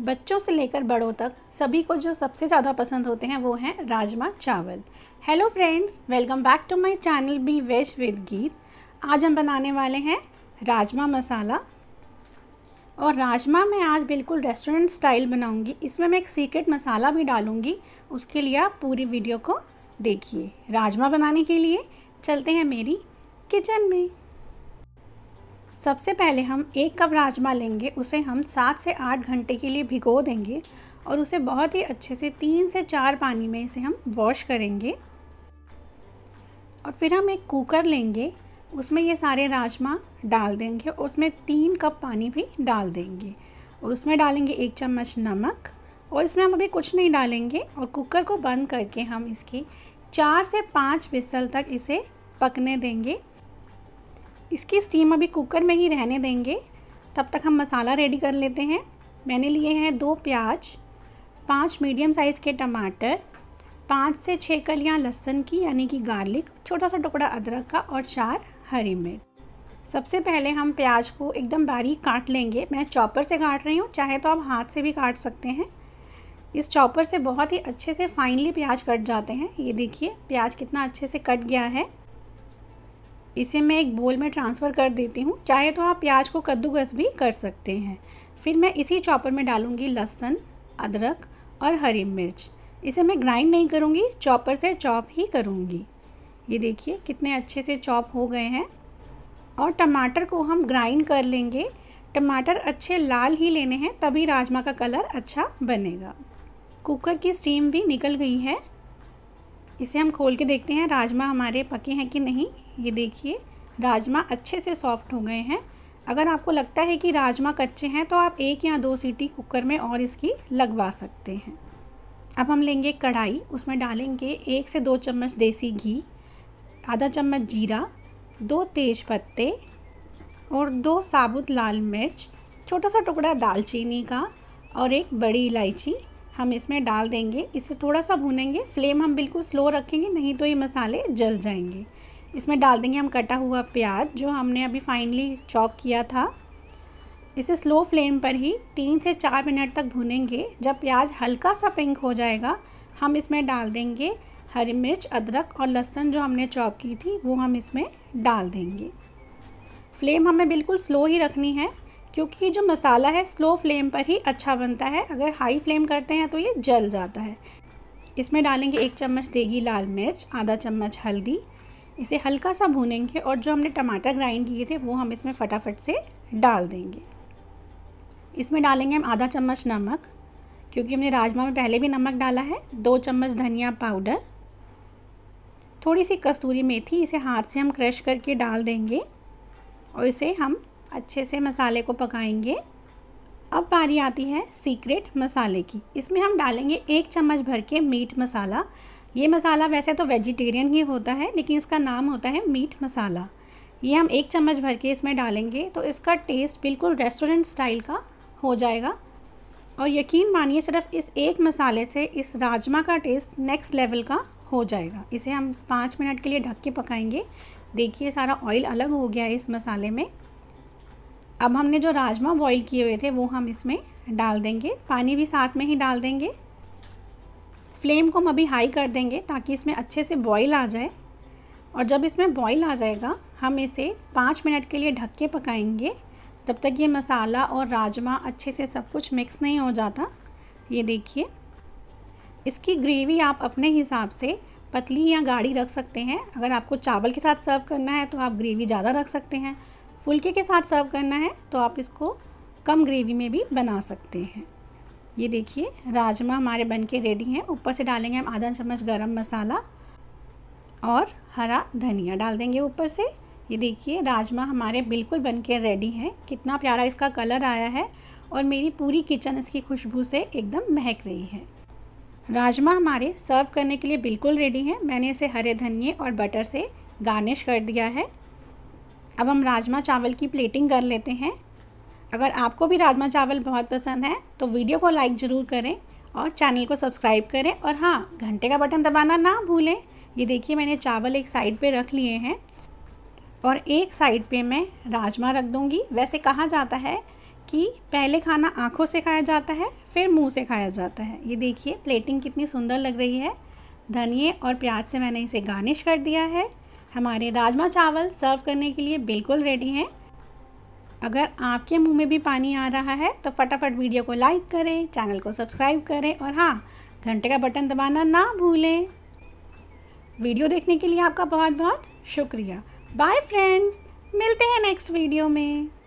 बच्चों से लेकर बड़ों तक सभी को जो सबसे ज़्यादा पसंद होते हैं वो हैं rajma chawal hello friends welcome back to my channel be veg with Geet आज हम बनाने वाले हैं राजमा मसाला और राजमा मैं आज बिल्कुल रेस्टोरेंट स्टाइल बनाऊंगी इसमें मैं एक सीक्रेट मसाला भी डालूंगी उसके लिए आप पूरी वीडियो को देखिए राजमा बनाने के लिए चलते हैं मेरी किचन में सबसे पहले हम एक कप राजमा लेंगे उसे हम सात से आठ घंटे के लिए भिगो देंगे और उसे बहुत ही अच्छे से तीन से चार पानी में इसे हम वॉश करेंगे और फिर हम एक कुकर लेंगे उसमें ये सारे राजमा डाल देंगे और उसमें तीन कप पानी भी डाल देंगे और उसमें डालेंगे एक चम्मच नमक और इसमें हम अभी कुछ नहीं डालेंगे और कुकर को बंद करके हम इसकी चार से पाँच बिसल तक इसे पकने देंगे इसकी स्टीम अभी कुकर में ही रहने देंगे तब तक हम मसाला रेडी कर लेते हैं मैंने लिए हैं दो प्याज पाँच मीडियम साइज़ के टमाटर पाँच से छः कलियाँ लहसन की यानी कि गार्लिक छोटा सा टुकड़ा अदरक का और चार हरी मिर्च सबसे पहले हम प्याज को एकदम बारीक काट लेंगे मैं चॉपर से काट रही हूँ चाहे तो आप हाथ से भी काट सकते हैं इस चॉपर से बहुत ही अच्छे से फाइनली प्याज कट जाते हैं ये देखिए प्याज कितना अच्छे से कट गया है इसे मैं एक बोल में ट्रांसफ़र कर देती हूँ चाहे तो आप प्याज को कद्दूकस भी कर सकते हैं फिर मैं इसी चॉपर में डालूँगी लहसुन अदरक और हरी मिर्च इसे मैं ग्राइंड नहीं करूँगी चॉपर से चॉप ही करूँगी ये देखिए कितने अच्छे से चॉप हो गए हैं और टमाटर को हम ग्राइंड कर लेंगे टमाटर अच्छे लाल ही लेने हैं तभी राजमा का कलर अच्छा बनेगा कुकर की स्टीम भी निकल गई है इसे हम खोल के देखते हैं राजमा हमारे पके हैं कि नहीं ये देखिए राजमा अच्छे से सॉफ्ट हो गए हैं अगर आपको लगता है कि राजमा कच्चे हैं तो आप एक या दो सीटी कुकर में और इसकी लगवा सकते हैं अब हम लेंगे कढ़ाई उसमें डालेंगे एक से दो चम्मच देसी घी आधा चम्मच जीरा दो तेज पत्ते और दो साबुत लाल मिर्च छोटा सा टुकड़ा दालचीनी का और एक बड़ी इलायची हम इसमें डाल देंगे इसे थोड़ा सा भूनेंगे फ्लेम हम बिल्कुल स्लो रखेंगे नहीं तो ये मसाले जल जाएंगे इसमें डाल देंगे हम कटा हुआ प्याज जो हमने अभी फाइनली चॉप किया था इसे स्लो फ्लेम पर ही तीन से चार मिनट तक भूनेंगे जब प्याज हल्का सा पिंक हो जाएगा हम इसमें डाल देंगे हरी मिर्च अदरक और लहसुन जो हमने चॉप की थी वो हम इसमें डाल देंगे फ्लेम हमें बिल्कुल स्लो ही रखनी है क्योंकि जो मसाला है स्लो फ्लेम पर ही अच्छा बनता है अगर हाई फ्लेम करते हैं तो ये जल जाता है इसमें डालेंगे एक चम्मच देगी लाल मिर्च आधा चम्मच हल्दी इसे हल्का सा भूनेंगे और जो हमने टमाटर ग्राइंड किए थे वो हम इसमें फटाफट से डाल देंगे इसमें डालेंगे हम आधा चम्मच नमक क्योंकि हमने राजमा में पहले भी नमक डाला है दो चम्मच धनिया पाउडर थोड़ी सी कस्तूरी मेथी इसे हाथ से हम क्रश करके डाल देंगे और इसे हम अच्छे से मसाले को पकाएंगे अब बारी आती है सीक्रेट मसाले की इसमें हम डालेंगे एक चम्मच भर के मीट मसाला ये मसाला वैसे तो वेजिटेरियन ही होता है लेकिन इसका नाम होता है मीट मसाला ये हम एक चम्मच भर के इसमें डालेंगे तो इसका टेस्ट बिल्कुल रेस्टोरेंट स्टाइल का हो जाएगा और यकीन मानिए सिर्फ इस एक मसाले से इस राजमा का टेस्ट नेक्स्ट लेवल का हो जाएगा इसे हम पाँच मिनट के लिए ढक के पकाएंगे देखिए सारा ऑयल अलग हो गया है इस मसाले में अब हमने जो राजमा बॉईल किए हुए थे वो हम इसमें डाल देंगे पानी भी साथ में ही डाल देंगे फ्लेम को हम अभी हाई कर देंगे ताकि इसमें अच्छे से बॉईल आ जाए और जब इसमें बॉईल आ जाएगा हम इसे पाँच मिनट के लिए ढक के पकाएंगे जब तक ये मसाला और राजमा अच्छे से सब कुछ मिक्स नहीं हो जाता ये देखिए इसकी ग्रेवी आप अपने हिसाब से पतली या गाढ़ी रख सकते हैं अगर आपको चावल के साथ सर्व करना है तो आप ग्रेवी ज़्यादा रख सकते हैं फुलके के साथ सर्व करना है तो आप इसको कम ग्रेवी में भी बना सकते हैं ये देखिए राजमा हमारे बन के रेडी हैं ऊपर से डालेंगे हम आधा चम्मच गरम मसाला और हरा धनिया डाल देंगे ऊपर से ये देखिए राजमा हमारे बिल्कुल बन के रेडी हैं कितना प्यारा इसका कलर आया है और मेरी पूरी किचन इसकी खुशबू से एकदम महक रही है राजमा हमारे सर्व करने के लिए बिल्कुल रेडी हैं मैंने इसे हरे धनिए और बटर से गार्निश कर दिया है अब हम राजमा चावल की प्लेटिंग कर लेते हैं अगर आपको भी राजमा चावल बहुत पसंद है तो वीडियो को लाइक ज़रूर करें और चैनल को सब्सक्राइब करें और हाँ घंटे का बटन दबाना ना भूलें ये देखिए मैंने चावल एक साइड पे रख लिए हैं और एक साइड पे मैं राजमा रख दूँगी वैसे कहा जाता है कि पहले खाना आँखों से खाया जाता है फिर मुँह से खाया जाता है ये देखिए प्लेटिंग कितनी सुंदर लग रही है धनिए और प्याज से मैंने इसे गार्निश कर दिया है हमारे राजमा चावल सर्व करने के लिए बिल्कुल रेडी हैं अगर आपके मुंह में भी पानी आ रहा है तो फटाफट वीडियो को लाइक करें चैनल को सब्सक्राइब करें और हाँ घंटे का बटन दबाना ना भूलें वीडियो देखने के लिए आपका बहुत बहुत शुक्रिया बाय फ्रेंड्स मिलते हैं नेक्स्ट वीडियो में